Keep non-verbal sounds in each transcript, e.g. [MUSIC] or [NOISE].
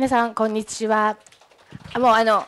皆さんこんにちはもうあの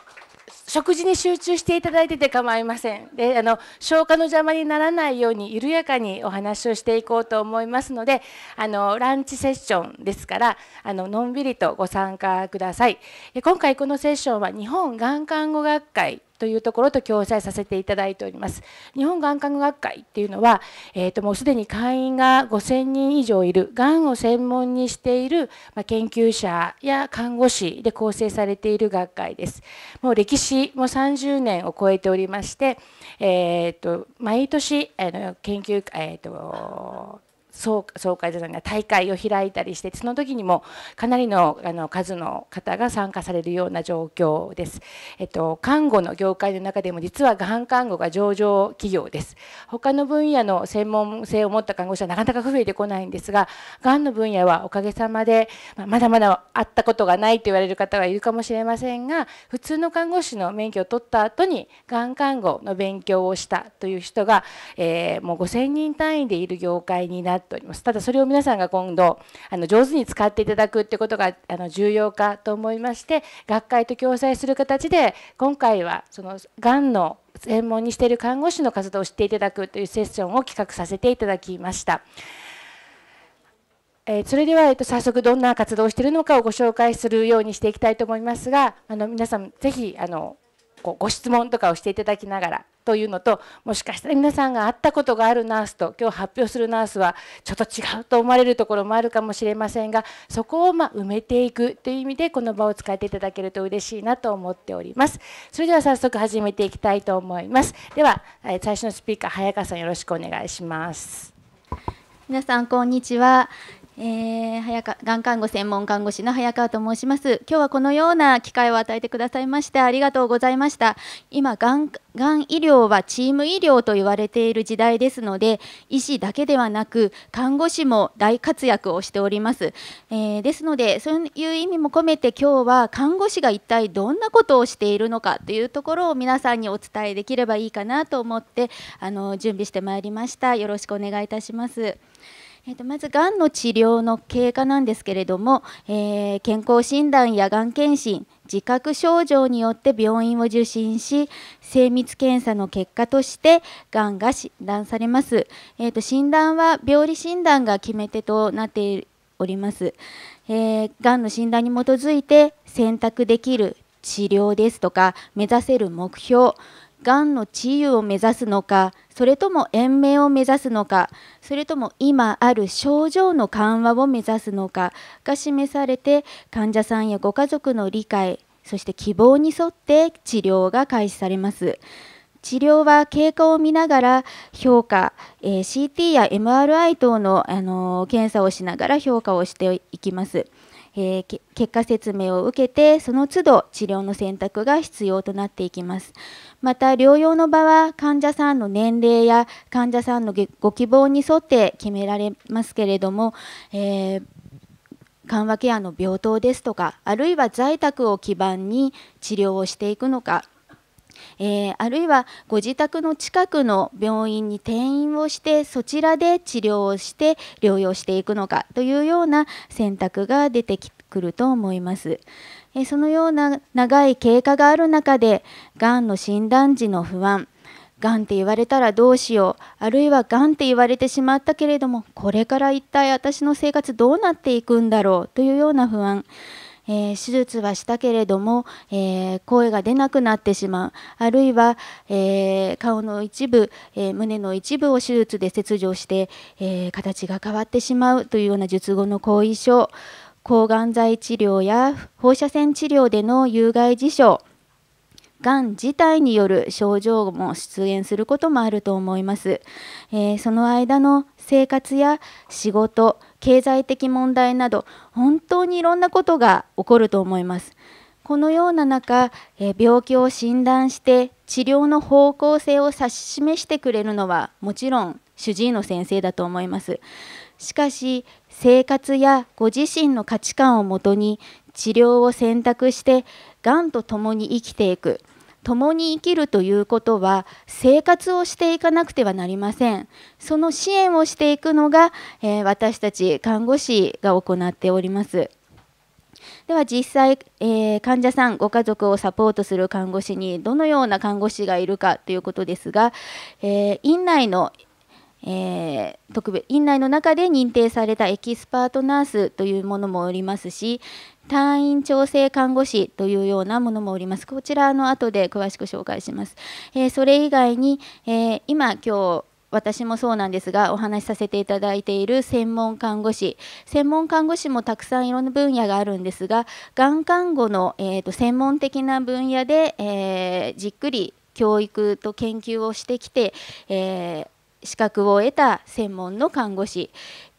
食事に集中していただいてて構いませんであの消化の邪魔にならないように緩やかにお話をしていこうと思いますのであのランチセッションですからあののんびりとご参加ください今回このセッションは日本がん看護学会というところと共催させていただいております。日本眼科学会っていうのは、えー、ともうすでに会員が5000人以上いる、がんを専門にしている、ま研究者や看護師で構成されている学会です。もう歴史も30年を超えておりまして、えー、と毎年あの研究、会、えーと総会じゃない大会を開いたりしてその時にもかなりのあの数の方が参加されるような状況です、えっと、看護の業界の中でも実はがん看護が上場企業です他の分野の専門性を持った看護師はなかなか増えてこないんですががんの分野はおかげさまでまだまだ会ったことがないと言われる方はいるかもしれませんが普通の看護師の免許を取った後にがん看護の勉強をしたという人が、えー、もう5000人単位でいる業界になってっております。ただそれを皆さんが今度あの上手に使っていただくってことがあの重要かと思いまして学会と共催する形で今回はそのがんの専門にしている看護師の活動を知っていただくというセッションを企画させていただきました。えそれでは、えっと早速どんな活動をしているのかをご紹介するようにしていきたいと思いますがあの皆さんぜひあのこうご質問とかをしていただきながらというのともしかしたら皆さんが会ったことがあるナースと今日発表するナースはちょっと違うと思われるところもあるかもしれませんがそこをま埋めていくという意味でこの場を使っていただけると嬉しいなと思っておりますそれでは早速始めていきたいと思いますでは最初のスピーカー早川さんよろしくお願いします皆さんこんにちはえー、早川がん看護専門看護師の早川と申します。今日はこのような機会を与えてくださいましてありがとうございました。今がんがん医療はチーム医療と言われている時代ですので、医師だけではなく看護師も大活躍をしております。えー、ですのでそういう意味も込めて今日は看護師が一体どんなことをしているのかというところを皆さんにお伝えできればいいかなと思ってあの準備してまいりました。よろしくお願いいたします。えー、とまずがんの治療の経過なんですけれども、えー、健康診断やがん検診自覚症状によって病院を受診し精密検査の結果としてがんが診断されます、えー、と診断は病理診断が決め手となっております、えー、がんの診断に基づいて選択できる治療ですとか目指せる目標がんの治癒を目指すのかそれとも延命を目指すのかそれとも今ある症状の緩和を目指すのかが示されて患者さんやご家族の理解そして希望に沿って治療が開始されます。治療は経過を見ながら評価、えー、CT や MRI 等の、あのー、検査をしながら評価をしていきます。えー、結果説明を受けてその都度治療の選択が必要となっていきますまた療養の場は患者さんの年齢や患者さんのご希望に沿って決められますけれども、えー緩和ケアの病棟ですとかあるいは在宅を基盤に治療をしていくのかえー、あるいはご自宅の近くの病院に転院をしてそちらで治療をして療養していくのかというような選択が出てくると思います。えそのような長い経過がある中でがんの診断時の不安がんって言われたらどうしようあるいはがんって言われてしまったけれどもこれから一体私の生活どうなっていくんだろうというような不安えー、手術はしたけれども、えー、声が出なくなってしまうあるいは、えー、顔の一部、え胸の一部を手術で切除して、え形が変わってしまうというような術後の後遺症抗がん剤治療や放射線治療での有害事象がん自体による症状も出現することもあると思います、えー、その間の生活や仕事経済的問題など本当にいろんなことが起こると思います。このような中、え病気を診断して治療の方向性を指し示してくれるのはもちろん主治医の先生だと思います。しかし生活やご自身の価値観をもとに治療を選択してがんと共に生きていく共に生きるということは生活をしていかなくてはなりませんその支援をしていくのが、えー、私たち看護師が行っておりますでは実際、えー、患者さんご家族をサポートする看護師にどのような看護師がいるかということですが、えー、院内のえー、特別院内の中で認定されたエキスパートナースというものもおりますし、退院調整看護師というようなものもおります。こちらの後で詳しく紹介します。えー、それ以外に、えー、今今日私もそうなんですがお話しさせていただいている専門看護師専門看護師もたくさんいろんな分野があるんですががん看護の、えーと、と専門的な分野で、えー、じっくり教育と研究をしてきて、えー資格を得た専門の看護師、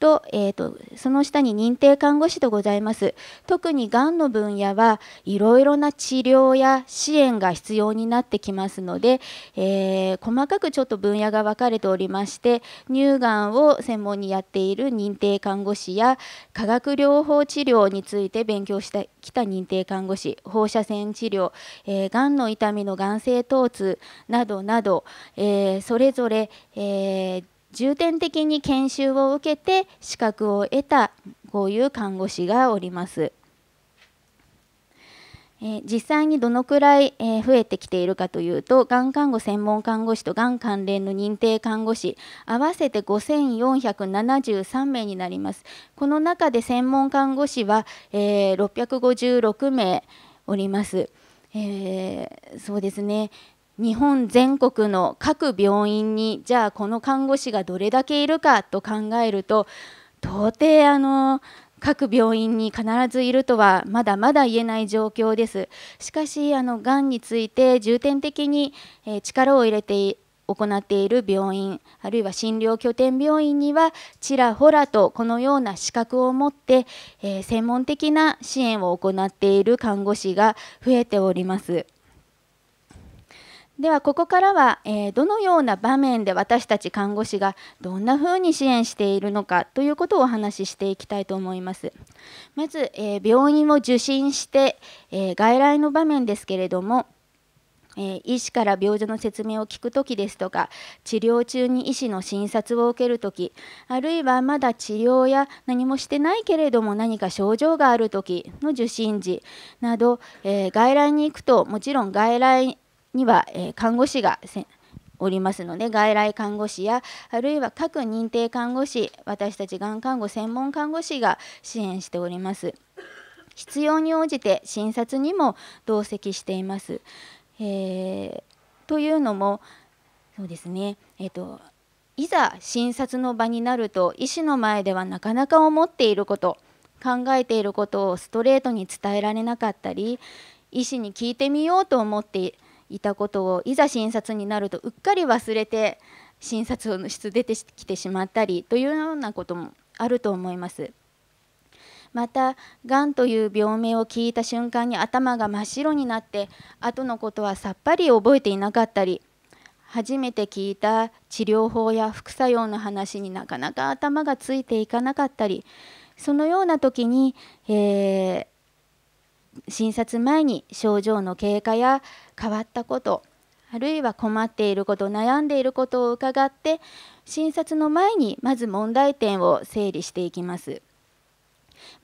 と,、えーと、その下に認定看護師でございます特にがんの分野はいろいろな治療や支援が必要になってきますので、えー、細かくちょっと分野が分かれておりまして乳がんを専門にやっている認定看護師や化学療法治療について勉強してきた認定看護師放射線治療、えー、がんの痛みのがん性疼痛などなど、えー、それぞれ、えー、重点的に研修を受けて資格を得たこういう看護師がおります。え実際にどのくらい、え増えてきているかというとがん看護専門看護師とがん関連の認定看護師合わせて5473名になりますこの中で専門看護師は、え656名おります、えー、そうですね日本全国の各病院にじゃあこの看護師がどれだけいるかと考えると到底あの各病院に必ずいるとはまだまだ言えない状況ですしかしあのがんについて重点的に、え力を入れて行っている病院あるいは診療拠点病院にはちらほらとこのような資格を持って、え専門的な支援を行っている看護師が増えております。ではここからは、えー、どのような場面で私たち看護師がどんなふうに支援しているのかということをお話ししていきたいと思います。まず、えー、病院を受診して、えー、外来の場面ですけれども、え医師から病状の説明を聞くときですとか治療中に医師の診察を受けるときあるいはまだ治療や何もしてないけれども何か症状があるときの受診時など、えー、外来に行くともちろん外来には、え看護師がおりますので外来看護師やあるいは各認定看護師私たちがん看護専門看護師が支援しております必要に応じて診察にも同席しています、えー、というのもそうですねえっ、ー、といざ診察の場になると医師の前ではなかなか思っていること考えていることをストレートに伝えられなかったり医師に聞いてみようと思っていたことをいざ診察になるとうっかり忘れて診察の質出てきてしまったりというようなこともあると思います。またがんという病名を聞いた瞬間に頭が真っ白になって後のことはさっぱり覚えていなかったり初めて聞いた治療法や副作用の話になかなか頭がついていかなかったりそのような時に、えー、診察前に症状の経過や変わったことあるいは困っていること悩んでいることを伺って診察の前にまず問題点を整理していきます。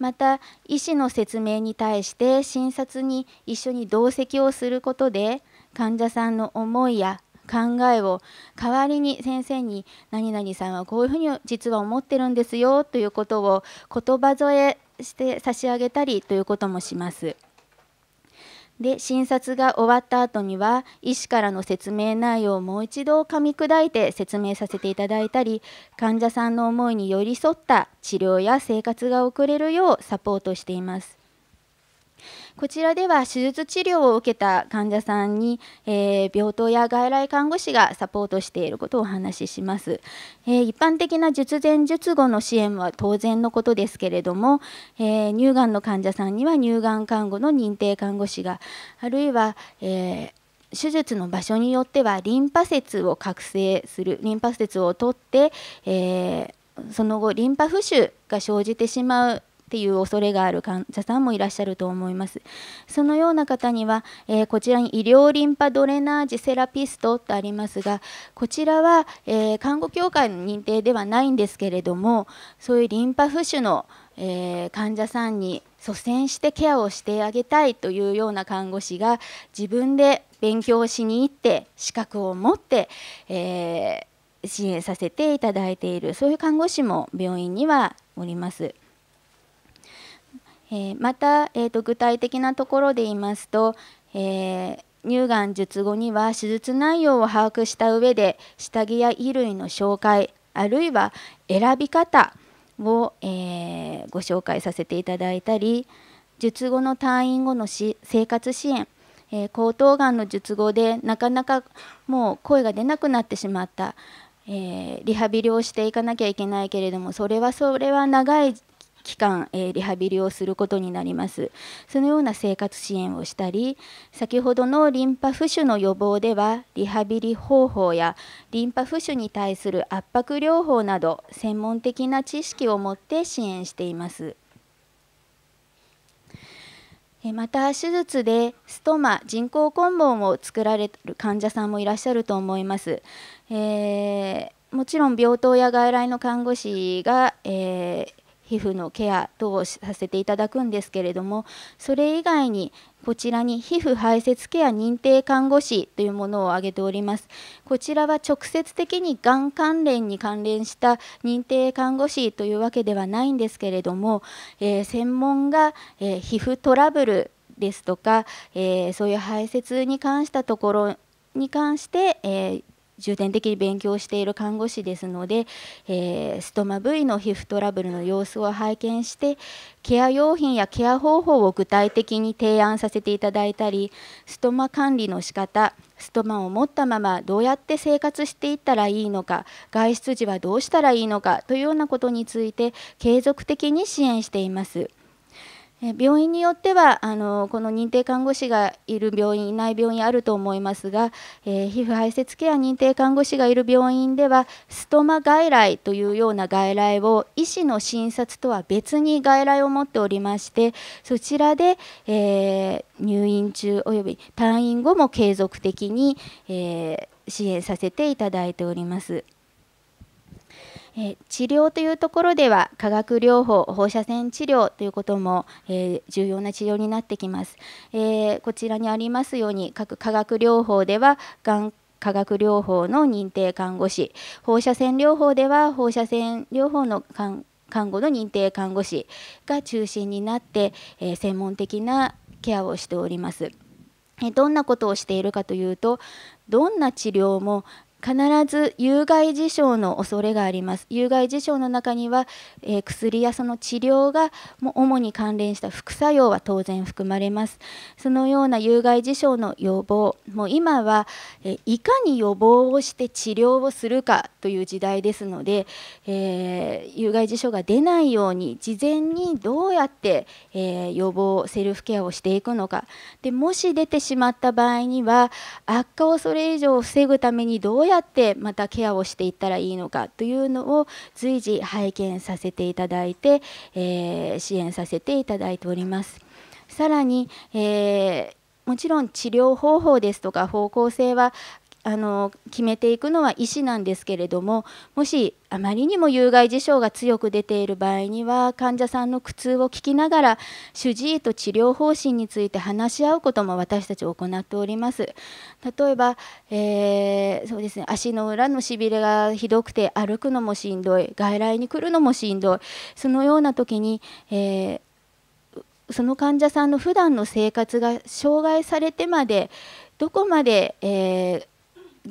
また医師の説明に対して診察に一緒に同席をすることで患者さんの思いや考えを代わりに先生に「何々さんはこういうふうに実は思ってるんですよ」ということを言葉添えして差し上げたりということもします。で診察が終わった後には医師からの説明内容をもう一度噛み砕いて説明させていただいたり患者さんの思いに寄り添った治療や生活が送れるようサポートしています。こちらでは手術治療を受けた患者さんに、えー、病棟や外来看護師がサポートしていることをお話しします、えー、一般的な術前術後の支援は当然のことですけれども、えー、乳がんの患者さんには乳がん看護の認定看護師があるいは、え手術の場所によってはリンパ節を覚醒するリンパ節を取って、えその後リンパ浮腫が生じてしまうっていう恐れがある患者さんもいらっしゃると思います。そのような方には、えー、こちらに医療リンパドレナージセラピストとありますが、こちらは、えー、看護協会の認定ではないんですけれども、そういうリンパ浮腫の、えー、患者さんに率先してケアをしてあげたいというような看護師が自分で勉強しに行って資格を持って、えー、支援させていただいているそういう看護師も病院にはおります。えまた、えーと、具体的なところで言いますと、えー、乳がん術後には手術内容を把握した上で下着や衣類の紹介あるいは選び方を、えー、ご紹介させていただいたり術後の退院後のし生活支援、えー、喉頭がんの術後でなかなかもう声が出なくなってしまった、えー、リハビリをしていかなきゃいけないけれどもそれはそれは長い期間、えリハビリをすることになりますそのような生活支援をしたり先ほどのリンパ浮腫の予防ではリハビリ方法やリンパ浮腫に対する圧迫療法など専門的な知識を持って支援していますまた手術でストマ人工肛門を作られる患者さんもいらっしゃると思います、えー、もちろん病棟や外来の看護師が、えー皮膚のケア等をさせていただくんですけれどもそれ以外にこちらに皮膚排泄ケア認定看護師というものを挙げております。こちらは直接的にがん関連に関連した認定看護師というわけではないんですけれども、えー、専門が、えー、皮膚トラブルですとか、えー、そういう排泄に関したところに関して、えー、重点的に勉強している看護師ですので、えー、ストマ V の皮膚トラブルの様子を拝見してケア用品やケア方法を具体的に提案させていただいたりストマ管理の仕方ストマを持ったままどうやって生活していったらいいのか外出時はどうしたらいいのかというようなことについて継続的に支援しています。病院によってはあのこの認定看護師がいる病院いない病院あると思いますが、えー、皮膚排泄ケア認定看護師がいる病院ではストマ外来というような外来を医師の診察とは別に外来を持っておりましてそちらで、えー、入院中および退院後も継続的に、えー、支援させていただいております。え治療というところでは化学療法放射線治療ということも、え重要な治療になってきます、えこちらにありますように各化学療法では化学療法の認定看護師放射線療法では放射線療法の看護の認定看護師が中心になって、え専門的なケアをしております。どんなことをしているかというとどんな治療も必ず有害事象の恐れがあります有害事象の中には、えー、薬やその治療がも主に関連した副作用は当然含まれますそのような有害事象の予防もう今は、えー、いかに予防をして治療をするかという時代ですので、えー、有害事象が出ないように事前にどうやって、え予防セルフケアをしていくのかでもし出てしまった場合には悪化をそれ以上防ぐためにどうややってまたケアをしていったらいいのかというのを随時拝見させていただいて、えー、支援させていただいております。さらに、えーもちろん治療方法ですとか方向性はあの決めていくのは医師なんですけれどももしあまりにも有害事象が強く出ている場合には患者さんの苦痛を聞きながら主治医と治療方針について話し合うことも私たち行っております例えば、えー、そうですね足の裏のしびれがひどくて歩くのもしんどい外来に来るのもしんどいそのような時に、えーその患者さんの普段の生活が障害されてまでどこまで、えー、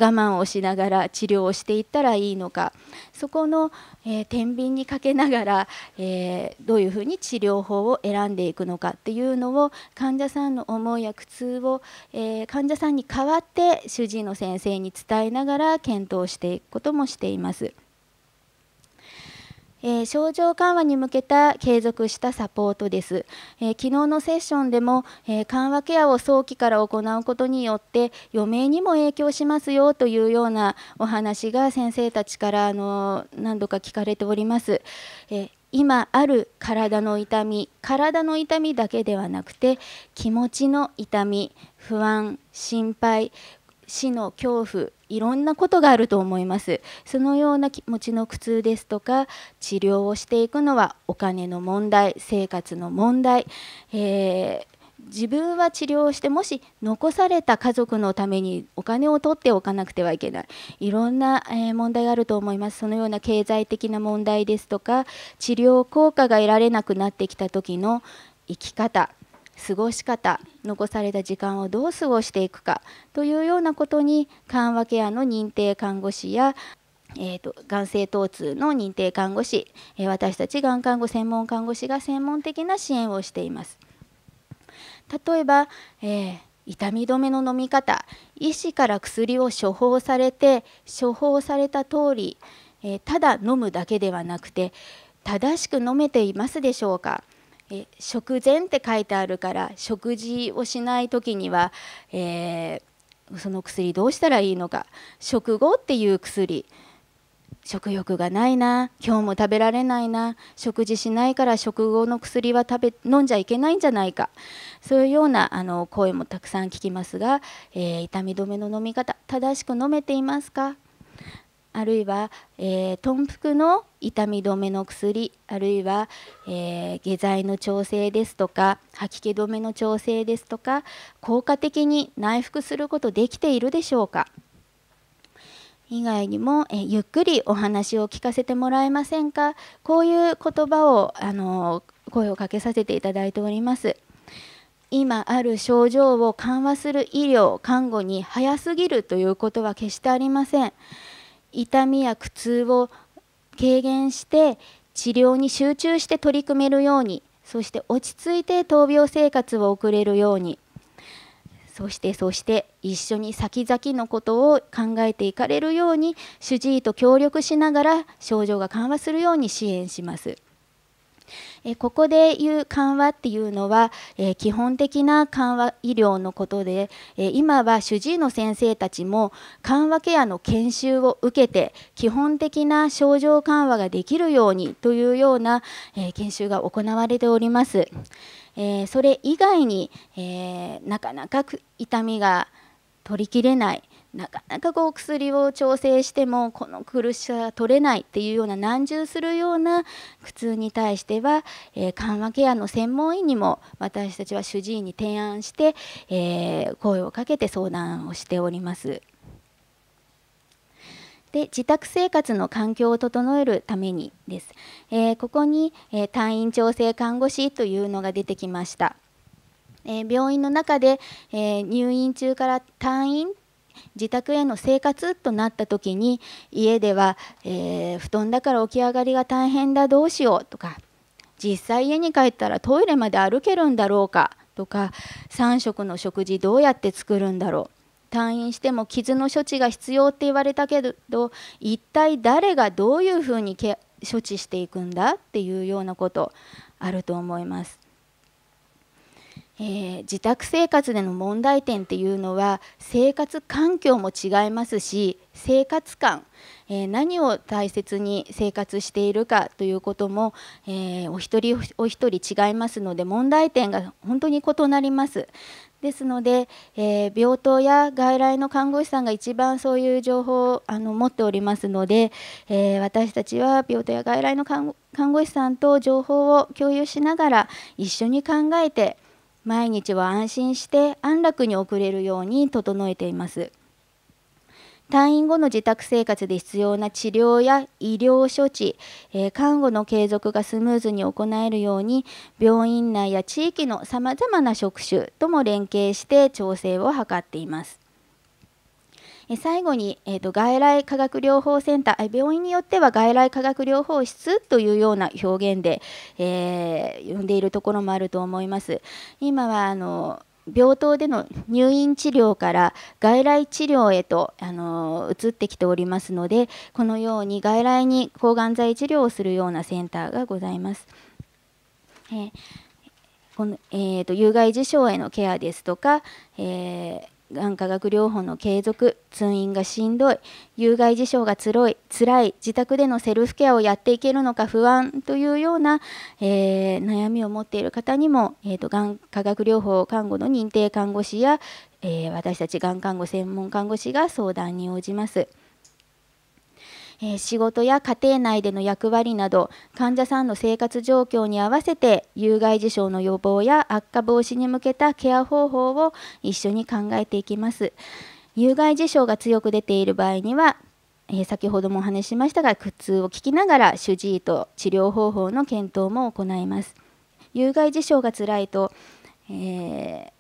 慢をしながら治療をしていったらいいのかそこの、えー、天秤にかけながら、えー、どういうふうに治療法を選んでいくのかっていうのを患者さんの思いや苦痛を、えー、患者さんに代わって主治医の先生に伝えながら検討していくこともしています。えー、症状緩和に向けた継続したサポートです、えー、昨日のセッションでも、えー、緩和ケアを早期から行うことによって余命にも影響しますよというようなお話が先生たちからあの何度か聞かれております、え今ある体の痛み体の痛みだけではなくて気持ちの痛み不安心配死の恐怖いろんなことがあると思いますそのような気持ちの苦痛ですとか治療をしていくのはお金の問題生活の問題、えー自分は治療をしてもし残された家族のためにお金を取っておかなくてはいけないいろんな問題があると思いますそのような経済的な問題ですとか治療効果が得られなくなってきた時の生き方過ごし方残された時間をどう過ごしていくかというようなことに緩和ケアの認定看護師やえーと、とがん性疼痛の認定看護師、えー、私たちがん看護専門看護師が専門的な支援をしています例えば、えー、痛み止めの飲み方医師から薬を処方されて処方された通り、えー、ただ飲むだけではなくて正しく飲めていますでしょうかえ食前って書いてあるから食事をしない時には、えー、その薬どうしたらいいのか食後っていう薬食欲がないな今日も食べられないな食事しないから食後の薬は食べ飲んじゃいけないんじゃないかそういうようなあの声もたくさん聞きますが、えー、痛み止めの飲み方正しく飲めていますかあるいは、えー、豚腹の痛み止めの薬あるいは、えー、下剤の調整ですとか吐き気止めの調整ですとか効果的に内服することできているでしょうか以外にも、えー、ゆっくりお話を聞かせてもらえませんかこういう言葉をあの声をかけさせていただいております。今ある症状を緩和する医療看護に早すぎるということは決してありません。痛みや苦痛を軽減して治療に集中して取り組めるようにそして落ち着いて闘病生活を送れるようにそしてそして一緒に先々のことを考えていかれるように主治医と協力しながら症状が緩和するように支援します。えここでいう緩和っていうのは、え基本的な緩和医療のことで、え今は主治医の先生たちも緩和ケアの研修を受けて基本的な症状緩和ができるようにというような、え研修が行われております。えそれ以外に、えなかなか痛みが取りきれないなかなかこう薬を調整してもこの苦しさが取れないっていうような難重するような苦痛に対しては、えー、緩和ケアの専門医にも私たちは主治医に提案して、えー、声をかけて相談をしております。で自宅生活の環境を整えるためにです、えー、ここに、え退院調整看護師というのが出てきました。え病院の中で、え入院中から退院自宅への生活となった時に家では、えー、布団だから起き上がりが大変だどうしようとか実際家に帰ったらトイレまで歩けるんだろうかとか3食の食事どうやって作るんだろう退院しても傷の処置が必要って言われたけど一体誰がどういうふうに処置していくんだっていうようなことあると思います。えー、自宅生活での問題点っていうのは生活環境も違いますし生活感、えー、何を大切に生活しているかということも、えー、お一人お一人違いますので問題点が本当に異なります。ですので、えー、病棟や外来の看護師さんが一番そういう情報をあの持っておりますので、えー、私たちは病棟や外来の看護師さんと情報を共有しながら一緒に考えて毎日は安心して安楽に送れるように整えています退院後の自宅生活で必要な治療や医療処置、えー、看護の継続がスムーズに行えるように病院内や地域のさまざまな職種とも連携して調整を図っていますえ最後に、えーと、外来化学療法センター病院によっては外来化学療法室というような表現で、えー、呼んでいるところもあると思います。今はあの病棟での入院治療から外来治療へとあの移ってきておりますのでこのように外来に抗がん剤治療をするようなセンターがございます。えーこのえーと、と有害事象へのケアですとか、えーがん化学療法の継続通院がしんどい有害事象がつろいつらい自宅でのセルフケアをやっていけるのか不安というような、えー、悩みを持っている方にも、えーと、がん化学療法看護の認定看護師や、えー、私たちがん看護専門看護師が相談に応じます。え仕事や家庭内での役割など患者さんの生活状況に合わせて有害事象の予防や悪化防止に向けたケア方法を一緒に考えていきます。有害事象が強く出ている場合にはえ先ほどもお話ししましたが苦痛を聞きながら主治医と治療方法の検討も行います有害事象が辛いと、え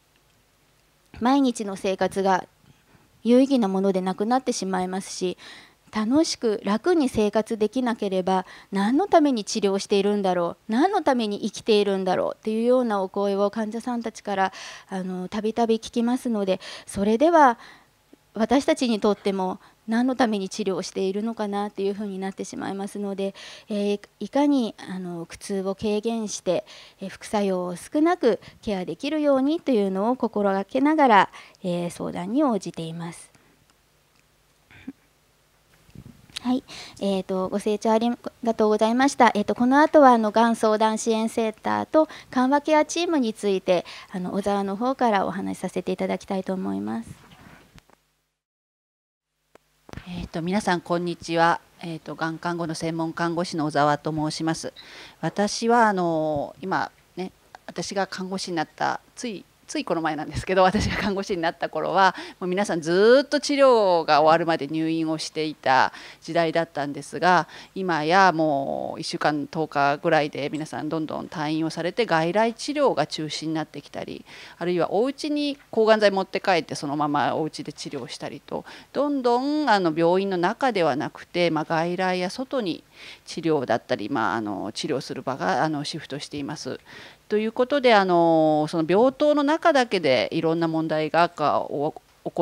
ー、毎日の生活が有意義なものでなくなってしまいますし楽しく楽に生活できなければ何のために治療しているんだろう何のために生きているんだろうというようなお声を患者さんたちからたびたび聞きますのでそれでは私たちにとっても何のために治療しているのかなというふうになってしまいますので、えー、いかにあの苦痛を軽減して、えー、副作用を少なくケアできるようにというのを心がけながら、えー、相談に応じています。はい、えーと、ご清聴ありがとうございました。えーと、この後はあのがん相談支援センターと緩和ケアチームについてあの小沢の方からお話しさせていただきたいと思います。えーと、皆さんこんにちは。えー、とがん看護の専門看護師の小沢と申します。私はあの今ね、私が看護師になったついついこの前なんですけど私が看護師になった頃はもう皆さんずっと治療が終わるまで入院をしていた時代だったんですが今やもう1週間10日ぐらいで皆さんどんどん退院をされて外来治療が中心になってきたりあるいはお家に抗がん剤持って帰ってそのままお家で治療したりとどんどんあの病院の中ではなくて、まあ、外来や外に治療だったり、まあ、あの治療する場があのシフトしています。ということであのその病棟の中だけでいろんな問題が起こ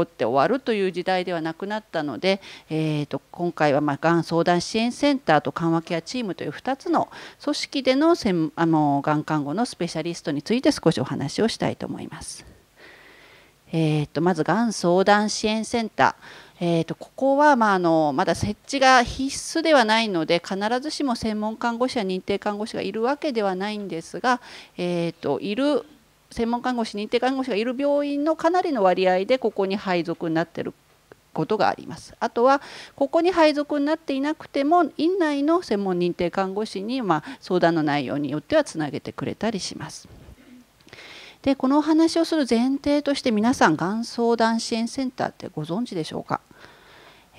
って終わるという時代ではなくなったので、えーと、今回はまあがん相談支援センターと緩和ケアチームという2つの組織でのせんあのがん看護のスペシャリストについて少しお話をしたいと思います。えーとまずがん相談支援センターえーと、ここは、まあ、あのまだ設置が必須ではないので必ずしも専門看護師や認定看護師がいるわけではないんですが、えーと、といる専門看護師認定看護師がいる病院のかなりの割合でここに配属になっていることがあります。あとはここに配属になっていなくても院内の専門認定看護師に、まあ、相談の内容によってはつなげてくれたりします。でこのお話をする前提として皆さんがん相談支援センターってご存知でしょうか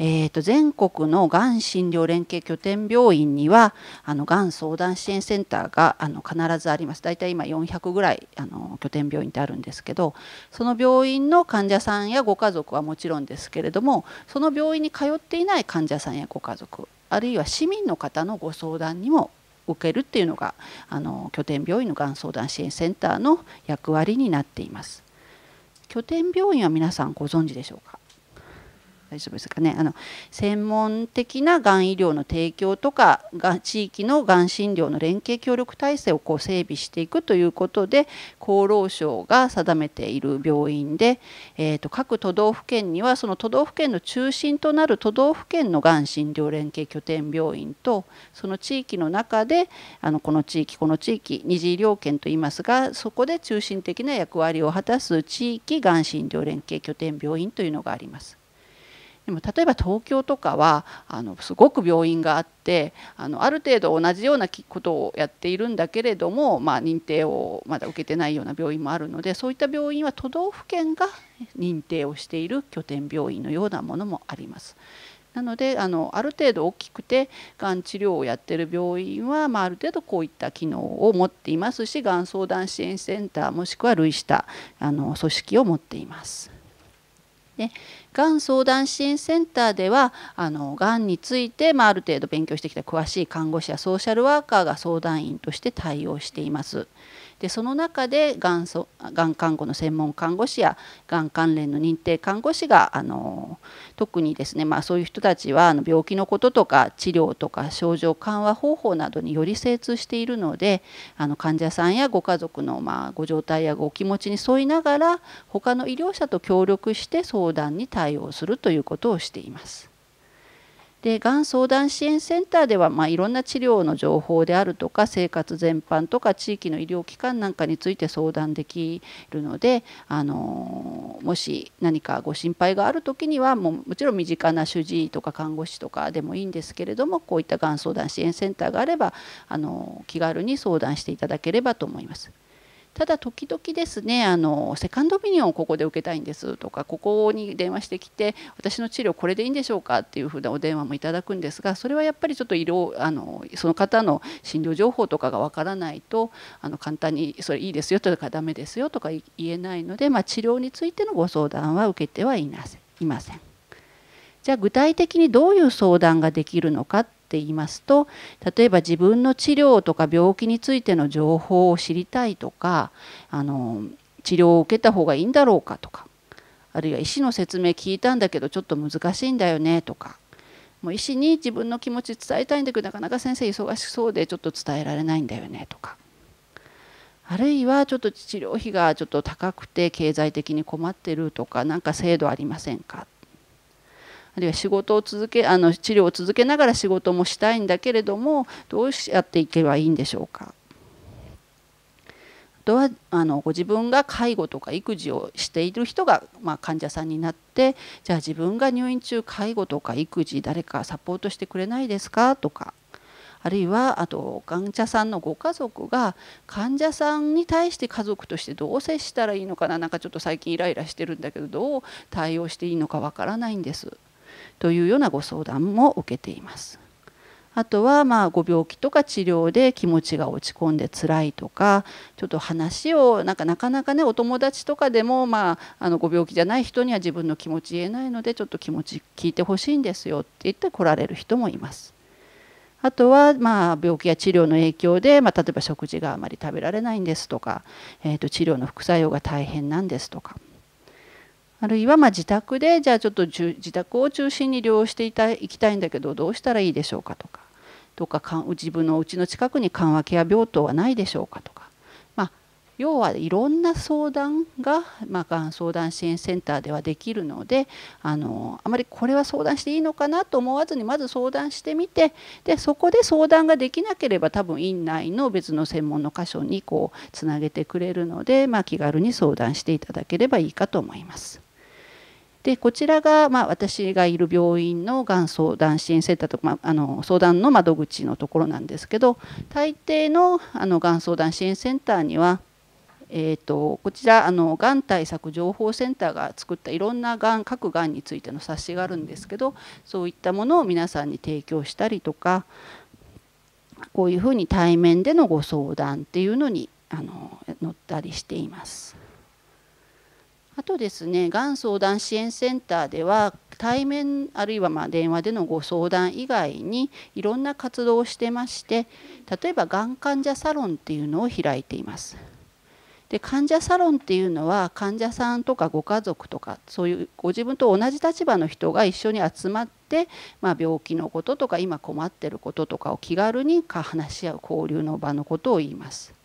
えーと、全国のがん診療連携拠点病院にはあのがん相談支援センターがあの必ずあります大体今400ぐらいあの拠点病院ってあるんですけどその病院の患者さんやご家族はもちろんですけれどもその病院に通っていない患者さんやご家族あるいは市民の方のご相談にも受けるっていうのがあの拠点病院のがん相談支援センターの役割になっています。拠点病院は皆さんご存知でしょうか大丈夫ですかねあの専門的ながん医療の提供とかが地域のがん診療の連携協力体制をこう整備していくということで厚労省が定めている病院で、えーと、各都道府県にはその都道府県の中心となる都道府県のがん診療連携拠点病院とその地域の中であのこの地域この地域二次医療圏といいますがそこで中心的な役割を果たす地域がん診療連携拠点病院というのがあります。でも例えば東京とかはあのすごく病院があってあのある程度同じようなことをやっているんだけれども、まあ、認定をまだ受けてないような病院もあるのでそういった病院は都道府県が認定をしている拠点病院のようなものもあります。なのであのある程度大きくてがん治療をやってる病院は、まあ、ある程度こういった機能を持っていますしがん相談支援センターもしくは類似したあの組織を持っています。でがん相談支援センターではあのがんについて、まあ、ある程度勉強してきた詳しい看護師やソーシャルワーカーが相談員として対応しています。でその中でがんそがん看護の専門看護師やがん関連の認定看護師があの特にですね、まあ、そういう人たちはあの病気のこととか治療とか症状緩和方法などにより精通しているのであの患者さんやご家族のまあご状態やご気持ちに沿いながら他の医療者と協力して相談に対応するということをしています。でがん相談支援センターでは、まあ、いろんな治療の情報であるとか生活全般とか地域の医療機関なんかについて相談できるのであのもし何かご心配がある時にはもうもちろん身近な主治医とか看護師とかでもいいんですけれどもこういったがん相談支援センターがあればあの気軽に相談していただければと思います。ただ時々ですねあのセカンドオピニオンをここで受けたいんですとかここに電話してきて私の治療これでいいんでしょうかっていうふうなお電話もいただくんですがそれはやっぱりちょっと色あのその方の診療情報とかがわからないとあの簡単にそれいいですよとかダメですよとか言えないので、まあ、治療についてのご相談は受けてはいません。じゃあ具体的にどういう相談ができるのかっって言いますと例えば自分の治療とか病気についての情報を知りたいとかあの治療を受けた方がいいんだろうかとかあるいは医師の説明聞いたんだけどちょっと難しいんだよねとかもう医師に自分の気持ち伝えたいんだけどなかなか先生忙しそうでちょっと伝えられないんだよねとかあるいはちょっと治療費がちょっと高くて経済的に困ってるとか何か制度ありませんかあるいは仕事を続けあの治療を続けながら仕事もしたいんだけれどもどうやっていけばいいんでしょうか。とはあのご自分が介護とか育児をしている人が、まあ、患者さんになってじゃあ自分が入院中介護とか育児誰かサポートしてくれないですかとかあるいはあと患者さんのご家族が患者さんに対して家族としてどう接したらいいのかななんかちょっと最近イライラしてるんだけどどう対応していいのかわからないんです。というようなご相談も受けています。あとはまあご病気とか治療で気持ちが落ち込んで辛いとかちょっと話をなんかなかなかねお友達とかでもまああのご病気じゃない人には自分の気持ち言えないのでちょっと気持ち聞いてほしいんですよって言って来られる人もいます。あとはまあ病気や治療の影響で、まあ、例えば食事があまり食べられないんですとか、えと治療の副作用が大変なんですとかあるいはま自宅でじゃあちょっと自宅を中心に利用していたいきたいんだけどどうしたらいいでしょうかとかどかか自分のうちの近くに緩和ケア病棟はないでしょうかとか、まあ、要はいろんな相談が、まが、ん相談支援センターではできるのであのあまりこれは相談していいのかなと思わずにまず相談してみてでそこで相談ができなければ多分院内の別の専門の箇所にこうつなげてくれるので、まあ、気軽に相談していただければいいかと思います。でこちらが、まあ、私がいる病院のがん相談支援センターとか、まあ、あの相談の窓口のところなんですけど大抵のあのがん相談支援センターには、えーと、こちらあのがん対策情報センターが作ったいろんながん各がんについての冊子があるんですけどそういったものを皆さんに提供したりとかこういうふうに対面でのご相談っていうのにあの載ったりしています。あとですねがん相談支援センターでは対面あるいはま電話でのご相談以外にいろんな活動をしてまして例えばがん患者サロンっていうのを開いています。で患者サロンっていうのは患者さんとかご家族とかそういうご自分と同じ立場の人が一緒に集まって、まあ、病気のこととか今困ってることとかを気軽に話し合う交流の場のことを言います。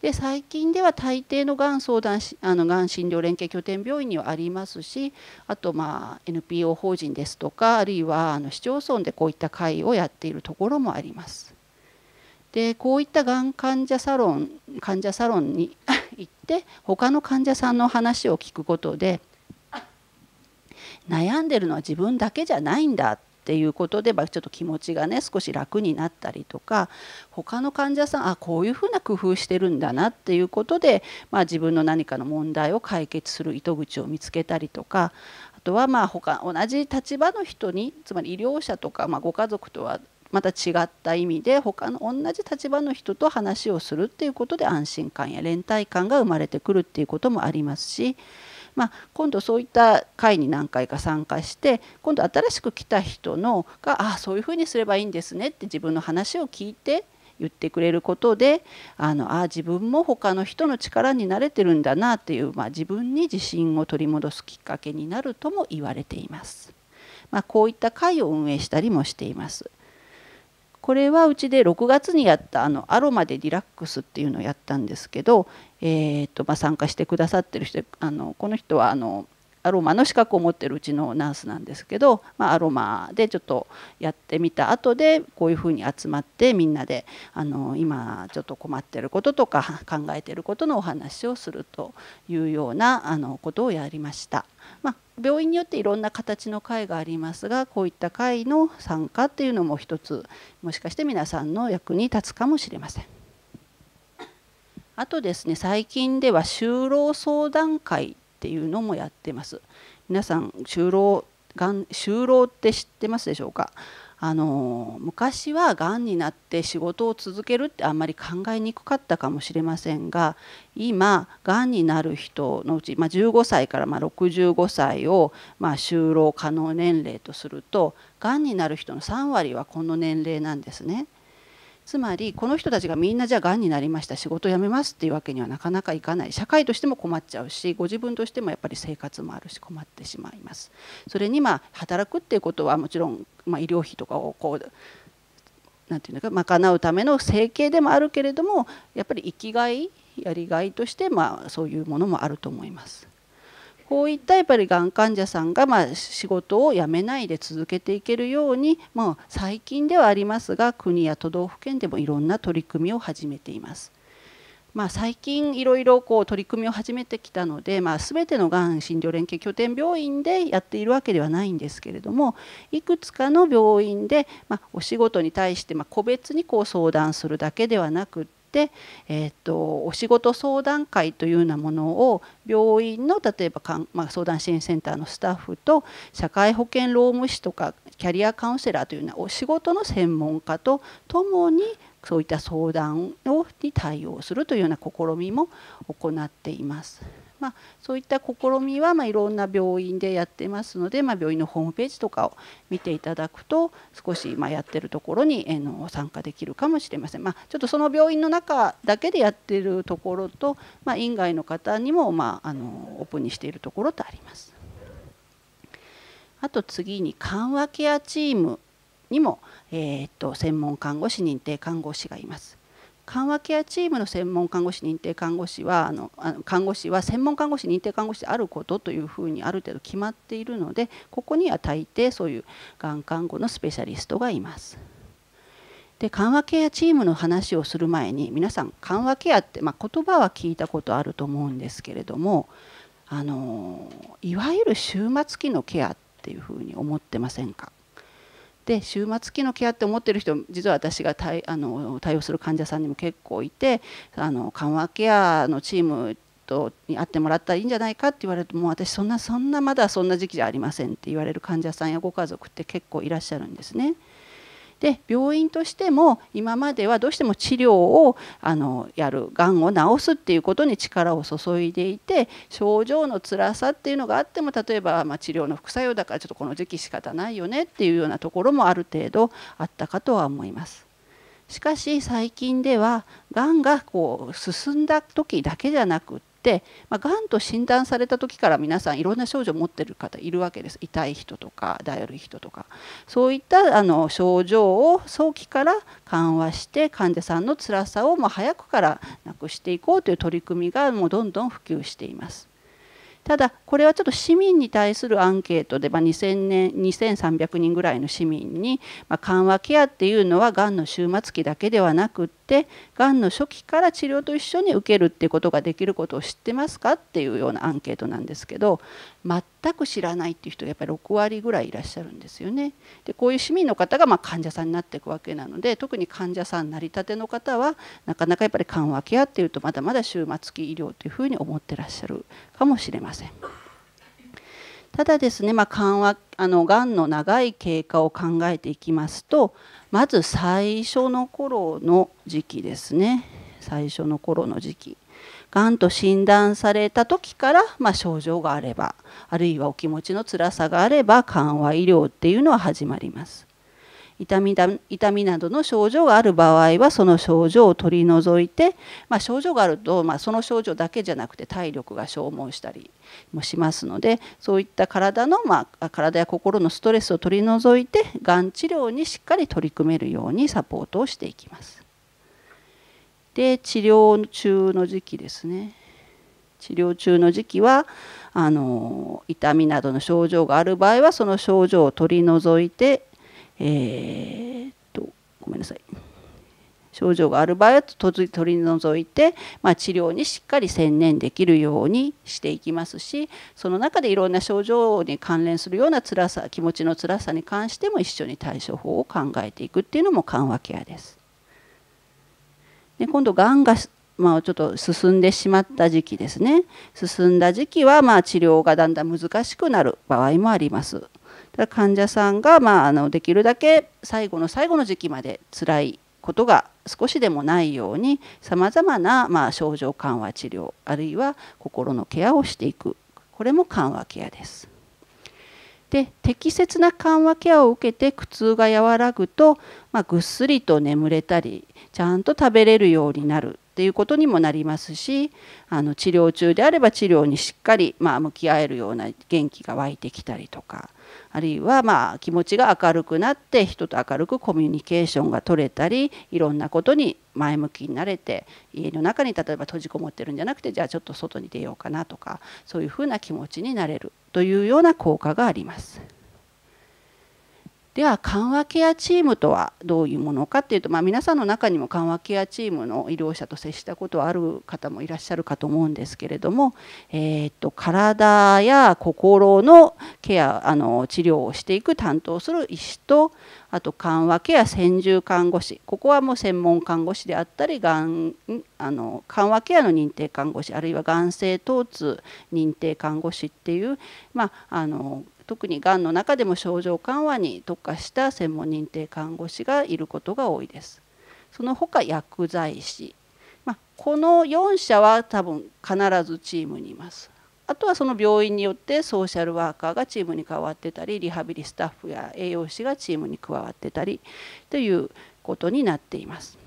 で最近では大抵のがん相談あのがん診療連携拠点病院にはありますしあとまあ NPO 法人ですとかあるいはあの市町村でこういった会をやっているところもあります。でこういったがん患者サロン患者サロンに [LAUGHS] 行って他の患者さんの話を聞くことで悩んでるのは自分だけじゃないんだっていうことでちょっと気持ちがね少し楽になったりとか他の患者さんあこういうふうな工夫してるんだなっていうことで、まあ、自分の何かの問題を解決する糸口を見つけたりとかあとはまあ他同じ立場の人につまり医療者とか、まあ、ご家族とはまた違った意味で他の同じ立場の人と話をするっていうことで安心感や連帯感が生まれてくるっていうこともありますしまあ、今度そういった会に何回か参加して今度新しく来た人のがああそういうふうにすればいいんですねって自分の話を聞いて言ってくれることであのあ自分も他の人の力になれてるんだなっていう、まあ、自分に自信を取り戻すきっかけになるとも言われています。まあ、こういった会を運営したりもしています。これはうちで6月にやったあのアロマでリラックスっていうのをやったんですけど、えーとまあ、参加してくださってる人あのこの人はあのアロマの資格を持ってるうちのナースなんですけど、まあ、アロマでちょっとやってみた後でこういうふうに集まってみんなであの今ちょっと困ってることとか考えてることのお話をするというようなあのことをやりました。まあ病院によっていろんな形の会がありますがこういった会の参加っていうのも一つもしかして皆さんの役に立つかもしれません。あとですね最近では就労相談会っていうのもやってます。皆さん就労がん就労って知ってますでしょうかあの昔はがんになって仕事を続けるってあんまり考えにくかったかもしれませんが今がんになる人のうち、まあ、15歳からま65歳をま就労可能年齢とするとがんになる人の3割はこの年齢なんですね。つまりこの人たちがみんなじゃあがんになりました仕事辞めますっていうわけにはなかなかいかない社会としても困っちゃうしご自分としてもやっぱり生活もあるし困ってしまいます。それにまあ働くっていうことはもちろんま医療費とかをこうなんていうのか賄うための生計でもあるけれどもやっぱり生きがいやりがいとしてまあそういうものもあると思います。こういったやっぱりがん患者さんがま仕事を辞めないで続けていけるように、まあ、最近ではありますが国や都道府県でもいろんな取り組みを始めています。まあ、最近いろいろこう取り組みを始めてきたので、まあ、全てのがん診療連携拠点病院でやっているわけではないんですけれどもいくつかの病院で、まお仕事に対してま個別にこう相談するだけではなくって、えーと、とお仕事相談会というようなものを病院の例えばかん、まあ、相談支援センターのスタッフと社会保険労務士とかキャリアカウンセラーというようなお仕事の専門家とともにそういった相談をに対応するというような試みも行っています。まあ、そういった試みは、まあ、いろんな病院でやってますので、まあ、病院のホームページとかを見ていただくと少し、まやってるところに、えの参加できるかもしれません、まちょっとその病院の中だけでやってるところと、ま院外の方にも、まあ、あのオープンにしているところとあります。あと次に緩和ケアチームにも、えー、っと専門看護師認定看護師がいます。緩和ケアチームの専門看護師認定看護師はあの看護師は専門看護師認定看護師であることというふうにある程度決まっているのでここには大抵そういうがん看護のスペシャリストがいます。で緩和ケアチームの話をする前に皆さん緩和ケアって、まあ、言葉は聞いたことあると思うんですけれどもあのいわゆる終末期のケアっていうふうに思ってませんかで終末期のケアって思ってる人実は私が対あの対応する患者さんにも結構いてあの緩和ケアのチームとに会ってもらったらいいんじゃないかって言われるともう私そんなそんなまだそんな時期じゃありませんって言われる患者さんやご家族って結構いらっしゃるんですね。で病院としても今まではどうしても治療をあのやるがんを治すっていうことに力を注いでいて症状の辛さっていうのがあっても例えばま治療の副作用だからちょっとこの時期仕方ないよねっていうようなところもある程度あったかとは思います。しかし最近ではがんがこう進んだ時だけじゃなく、まあ、がんと診断された時から皆さんいろんな症状を持ってる方いるわけです痛い人とかだるい人とかそういったあの症状を早期から緩和して患者さんの辛さをも早くからなくしていこうという取り組みがもうどんどん普及しています。ただこれはちょっと市民に対するアンケートで、まあ、2000年2300人ぐらいの市民に、まあ、緩和ケアっていうのはがんの終末期だけではなくってがんの初期から治療と一緒に受けるっていうことができることを知ってますかっていうようなアンケートなんですけど全全く知らないっていう人がやっぱり6割ぐらいいらっしゃるんですよね。でこういう市民の方がま患者さんになっていくわけなので特に患者さんなりたての方はなかなかやっぱり緩和ケアっていうとまだまだ終末期医療というふうに思ってらっしゃるかもしれません。ただですね、まあ、緩和あの癌の長い経過を考えていきますとまず最初の頃の時期ですね最初の頃の時期がんと診断された時から、まあ、症状があればあるいはお気持ちの辛さがあれば緩和医療っていうのは始まります。痛みだ痛みなどの症状がある場合はその症状を取り除いて、まあ、症状があると、まあ、その症状だけじゃなくて体力が消耗したりもしますのでそういった体の、まあ、体や心のストレスを取り除いてがん治療にしっかり取り組めるようにサポートをしていきます。で治療中の時期ですね治療中の時期はあの痛みなどの症状がある場合はその症状を取り除いて、えー、っとごめんなさい症状がある場合は取り除いて、まあ、治療にしっかり専念できるようにしていきますしその中でいろんな症状に関連するような辛さ気持ちの辛さに関しても一緒に対処法を考えていくっていうのも緩和ケアです。で今度がんが、まあ、ちょっと進んでしまった時期ですね進んだ時期はまあ治療がだんだん難しくなる場合もあります。ただ患者さんが、まあ、あのできるだけ最後の最後の時期まで辛いことが少しでもないようにさまざまな、まあ、症状緩和治療あるいは心のケアをしていくこれも緩和ケアです。で適切な緩和ケアを受けて苦痛が和らぐと、まあ、ぐっすりと眠れたりちゃんと食べれるようになるっていうことにもなりますしあの治療中であれば治療にしっかり、まあ、向き合えるような元気が湧いてきたりとかあるいはまあ気持ちが明るくなって人と明るくコミュニケーションが取れたりいろんなことに前向きになれて家の中に例えば閉じこもってるんじゃなくてじゃあちょっと外に出ようかなとかそういうふうな気持ちになれるというような効果があります。では緩和ケアチームとはどういうものかっていうと、まあ、皆さんの中にも緩和ケアチームの医療者と接したことはある方もいらっしゃるかと思うんですけれども、えー、っと体や心のケアあの治療をしていく担当する医師とあと緩和ケア専従看護師ここはもう専門看護師であったりがんあの緩和ケアの認定看護師あるいはがん性疼痛認定看護師っていう、まあ、あの特にがんの中でも症状緩和に特化した専門認定看護師がいることが多いです。その他薬剤師、まあ、この4社は多分必ずチームにいます。あとはその病院によってソーシャルワーカーがチームに加わってたりリハビリスタッフや栄養士がチームに加わってたりということになっています。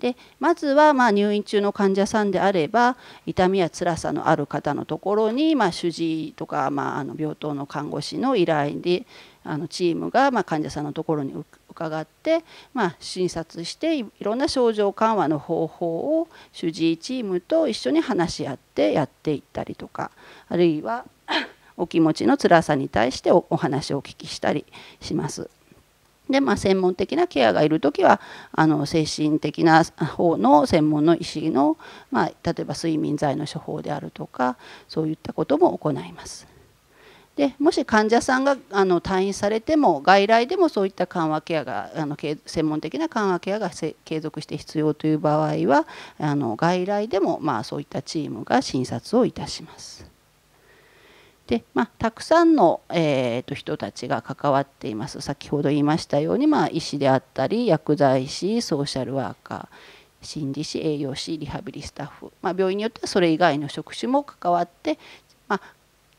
でまずはま入院中の患者さんであれば痛みや辛さのある方のところに、ま主治医とか、まあ、あの病棟の看護師の依頼であのチームがま患者さんのところに伺って、まあ、診察していろんな症状緩和の方法を主治医チームと一緒に話し合ってやっていったりとかあるいはお気持ちの辛さに対してお話をお聞きしたりします。で、まあ、専門的なケアがいる時はあの精神的な方の専門の医師の、まあ、例えば睡眠剤の処方であるとかそういったことも行います。でもし患者さんがあの退院されても外来でもそういった緩和ケアがあの専門的な緩和ケアが継続して必要という場合はあの外来でも、まあ、そういったチームが診察をいたします。で、まあ、たくさんの、えー、と人たちが関わっています先ほど言いましたように、まあ、医師であったり薬剤師ソーシャルワーカー心理師栄養士リハビリスタッフ、まあ、病院によってはそれ以外の職種も関わって、まあ、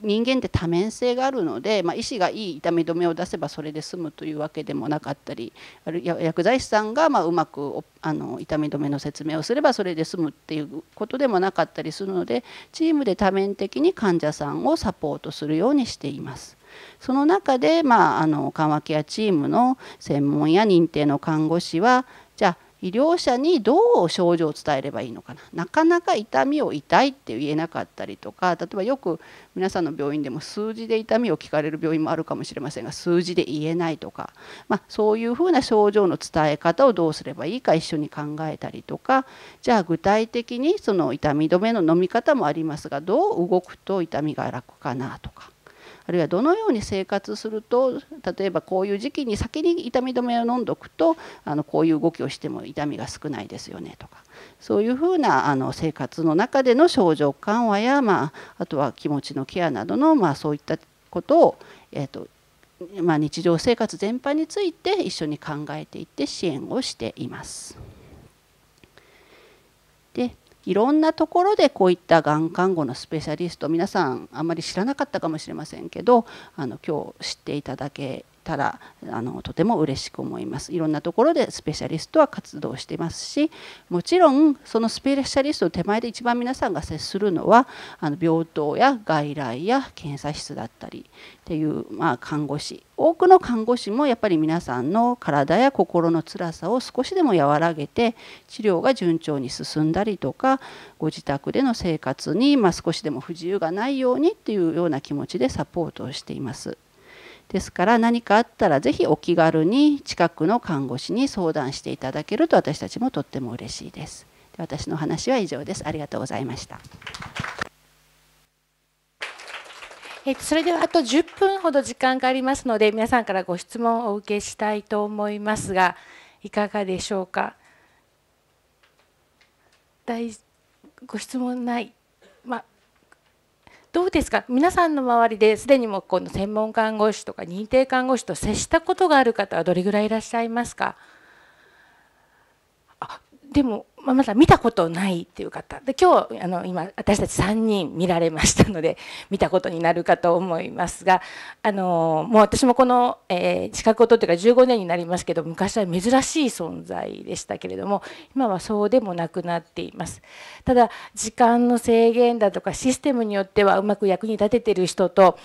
人間って多面性があるので、まあ、医師がいい痛み止めを出せばそれで済むというわけでもなかったりあるいは薬剤師さんがまうまくあの痛み止めの説明をすればそれで済むっていうことでもなかったりするのでチームで多面的に患者さんをサポートするようにしています。その中で、まあ、あの緩和ケアチームの専門や認定の看護師はじゃあ医療者にどう症状を伝えればいいのかななかなか痛みを痛いって言えなかったりとか例えばよく皆さんの病院でも数字で痛みを聞かれる病院もあるかもしれませんが数字で言えないとか、まあ、そういうふうな症状の伝え方をどうすればいいか一緒に考えたりとかじゃあ具体的にその痛み止めの飲み方もありますがどう動くと痛みが楽かなとか。あるいはどのように生活すると例えばこういう時期に先に痛み止めを飲んどくとあのこういう動きをしても痛みが少ないですよねとかそういうふうなあの生活の中での症状緩和や、まあ、あとは気持ちのケアなどの、まあ、そういったことを、えーとまあ、日常生活全般について一緒に考えていって支援をしています。でいろんなところでこういったがん看護のスペシャリスト皆さんあまり知らなかったかもしれませんけどあの今日知っていただけたらあのとても嬉しく思いますいろんなところでスペシャリストは活動してますしもちろんそのスペシャリストの手前で一番皆さんが接するのはあの病棟や外来や検査室だったりっていう、まあ、看護師多くの看護師もやっぱり皆さんの体や心の辛さを少しでも和らげて治療が順調に進んだりとかご自宅での生活に、ま少しでも不自由がないようにっていうような気持ちでサポートをしています。ですから何かあったらぜひお気軽に近くの看護師に相談していただけると私たちもとっても嬉しいです。で私の話は以上です。ありがとうございました。えそれではあと10分ほど時間がありますので皆さんからご質問をお受けしたいと思いますがいかがでしょうか大ご質問ないどうですか皆さんの周りですでにもこの専門看護師とか認定看護師と接したことがある方はどれぐらいいらっしゃいますかあでもまあ、まだ見たことないっていう方で今日あの今私たち3人見られましたので見たことになるかと思いますがあのもう私もこの、えー、資格を取ってから15年になりますけど昔は珍しい存在でしたけれども今はそうでもなくなっていますただ時間の制限だとかシステムによってはうまく役に立ててる人と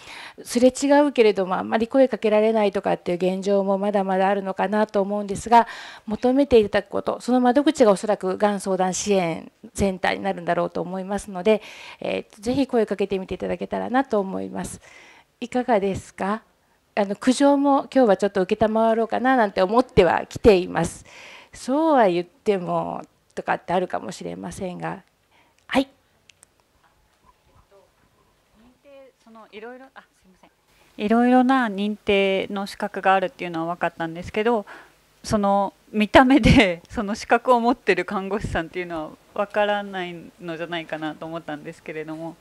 すれ違うけれどもあんまり声かけられないとかっていう現状もまだまだあるのかなと思うんですが求めていただくことその窓口がおそらくがん相談支援センターになるんだろうと思いますので、えー、ぜひ声かけてみていただけたらなと思います。いかがですかあの苦情も今日はちょっと承ろうかななんて思っては来ています。そうは言ってもとかってあるかもしれませんが、はい。そのいろあすみません。いろいろな認定の資格があるっていうのは分かったんですけどその見た目で [LAUGHS] その資格を持ってる看護師さんっていうのはわからないのじゃないかなと思ったんですけれども。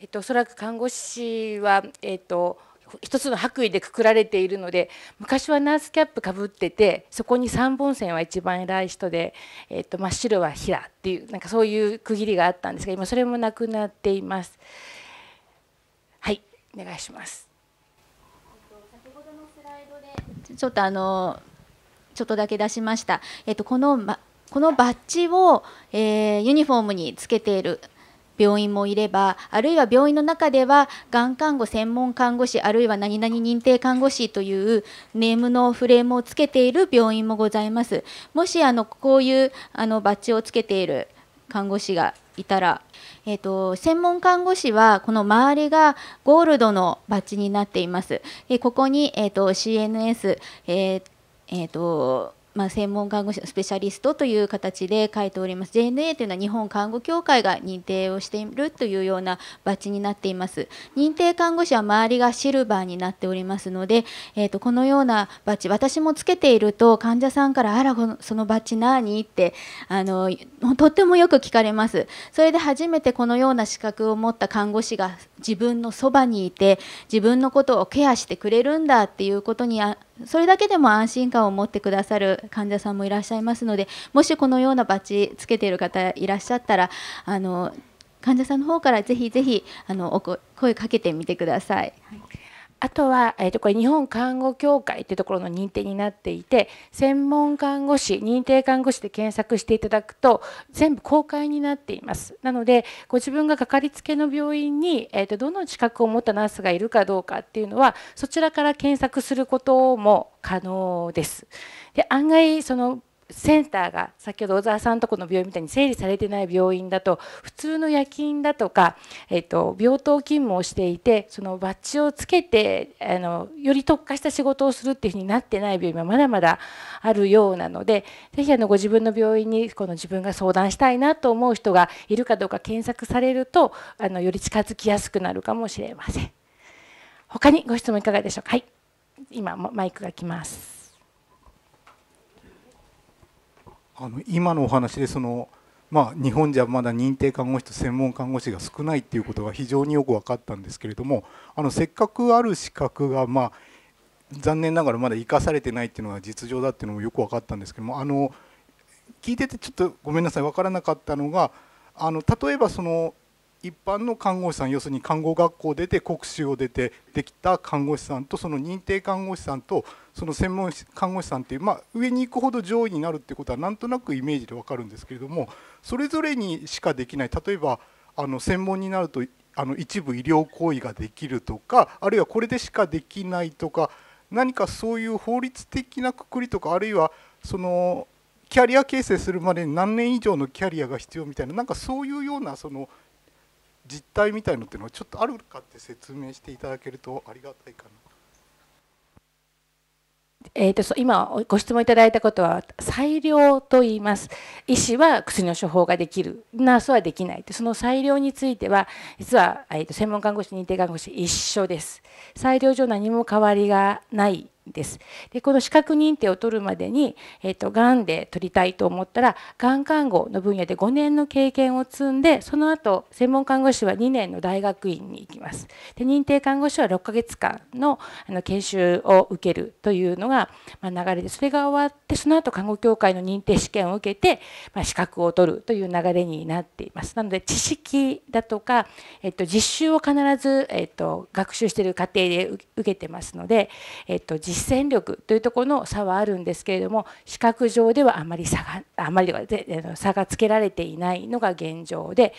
えっと、おそらく看護師は、えっと、一つの白衣でくくられているので昔はナースキャップかぶっててそこに3本線は一番偉い人で、えっと、真っ白は平っていうなんかそういう区切りがあったんですが今それもなくなっています。はいお願いします。先ほどのスライドでちょっとあのちょっとだけ出しました。えっとこのまこのバッジを、えー、ユニフォームにつけている病院もいればあるいは病院の中ではがん看護専門看護師あるいは何々認定看護師というネームのフレームをつけている病院もございますもしあのこういうあのバッジをつけている看護師がいたらえーと、専門看護師はこの周りがゴールドのバッジになっています。えここに、えーと、と CNS、えーえーとまあ、専門看護師のスペシャリストという形で書いております JNA というのは日本看護協会が認定をしているというようなバッジになっています認定看護師は周りがシルバーになっておりますので、えー、とこのようなバッジ私もつけていると患者さんから「あらそのバッジ何?」ってあのとってもよく聞かれますそれで初めてこのような資格を持った看護師が自分のそばにいて自分のことをケアしてくれるんだっていうことにあそれだけでも安心感を持ってくださる患者さんもいらっしゃいますのでもしこのようなバッジつけている方いらっしゃったらあの患者さんの方からぜひぜひあのお声かけてみてください。はいあとは、えー、とこれ日本看護協会というところの認定になっていて専門看護師認定看護師で検索していただくと全部公開になっていますなのでご自分がかかりつけの病院に、えー、とどの資格を持ったナースがいるかどうかっていうのはそちらから検索することも可能です。で案外そのセンターが先ほど小沢さんとこの病院みたいに整理されてない病院だと普通の夜勤だとか、えっと、病棟勤務をしていてそのバッジをつけてあのより特化した仕事をするっていうふうになってない病院はまだまだあるようなのでぜひあのご自分の病院にこの自分が相談したいなと思う人がいるかどうか検索されるとあのより近づきやすくなるかもしれません。他にご質問いかがでしょうか、はい、今マイクが来ます。あの今のお話でその、まあ、日本じゃまだ認定看護師と専門看護師が少ないっていうことが非常によく分かったんですけれどもあのせっかくある資格が、まあ、残念ながらまだ生かされてないっていうのが実情だっていうのもよく分かったんですけどもあの聞いててちょっとごめんなさい分からなかったのがあの例えばその一般の看護師さん要するに看護学校出て国試を出てできた看護師さんとその認定看護師さんとその専門看護師さんっていう、まあ、上に行くほど上位になるってことはなんとなくイメージで分かるんですけれどもそれぞれにしかできない例えばあの専門になるとあの一部医療行為ができるとかあるいはこれでしかできないとか何かそういう法律的なくくりとかあるいはそのキャリア形成するまでに何年以上のキャリアが必要みたいななんかそういうようなその。実態みたいのっていうのはちょっとあるかって説明していただけるとありがたいかな。えーと、今ご質問いただいたことは裁量と言います医師は薬の処方ができるナースはできないその裁量については実は、えと専門看護師認定看護師一緒です裁量上何も変わりがないです。でこの資格認定を取るまでに、えーと、がんで取りたいと思ったらがん看護の分野で5年の経験を積んでその後専門看護師は2年の大学院に行きます。で認定看護師は6ヶ月間のあの研修を受けるというのが、まあ、流れでそれが終わってその後看護協会の認定試験を受けて、まあ、資格を取るという流れになっています。なので知識だとか、えーと、実習を必ず、えーと、学習している過程で受けてますので、えーと、と実実践力というところの差はあるんですけれども視覚上ではあまり差があまり差がつけられていないのが現状で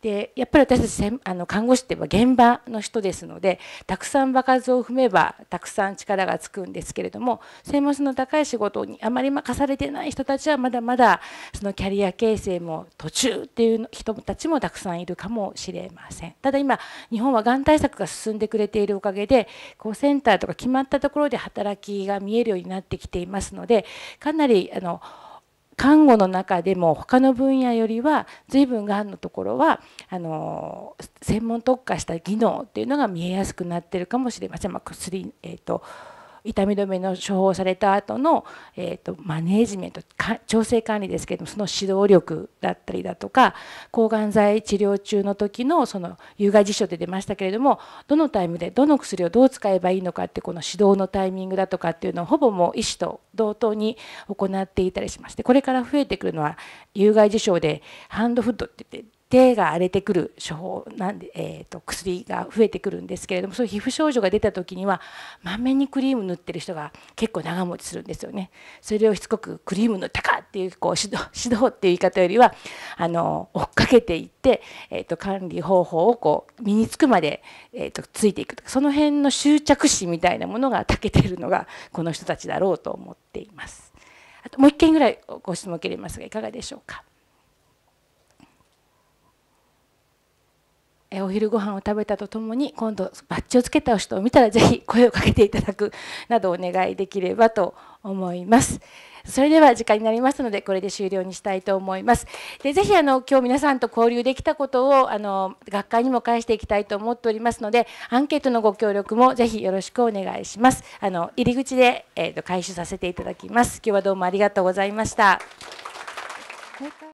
でやっぱり私たちあの看護師ってえば現場の人ですのでたくさん場数を踏めばたくさん力がつくんですけれども専門性の高い仕事にあまり任されてない人たちはまだまだそのキャリア形成も途中っていう人たちもたくさんいるかもしれません。ただ今日本はがん対策が進んでくれているおかげでこうセンターとか決まったところで働働きが見えるようになってきていますのでかなりあの看護の中でも他の分野よりは随分がんのところはあの専門特化した技能っていうのが見えやすくなってるかもしれません。まあ薬えーと、と痛み止めの処方された後の、えーと、のマネージメント調整管理ですけれどもその指導力だったりだとか抗がん剤治療中の時のその有害事象で出ましたけれどもどのタイムでどの薬をどう使えばいいのかってこの指導のタイミングだとかっていうのをほぼもう医師と同等に行っていたりします。でこれから増えてくるのは有害事象でハンドフッドって言って手が荒れてくる処方なんで、えーと、薬が増えてくるんですけれどもそういう皮膚症状が出た時にはまんべんにクリーム塗ってる人が結構長持ちするんですよね。それをしつこくクリーム塗ったかっていうこう指導指導っていう言い方よりはあの追っかけていって、えーと、管理方法をこう身につくまで、えーと、ついていくとかその辺の執着心みたいなものが長けてるのがこの人たちだろうと思っています。あともう一件ぐらいご質問受けれますがいかがでしょうか。お昼ご飯を食べたとともに今度バッジをつけた人を見たらぜひ声をかけていただくなどお願いできればと思います。それでは時間になりますのでこれで終了にしたいと思います。でぜひあの今日皆さんと交流できたことをあの学会にも返していきたいと思っておりますのでアンケートのご協力もぜひよろしくお願いします。あの入り口で、えーと回収させていただきます。今日はどうもありがとうございました。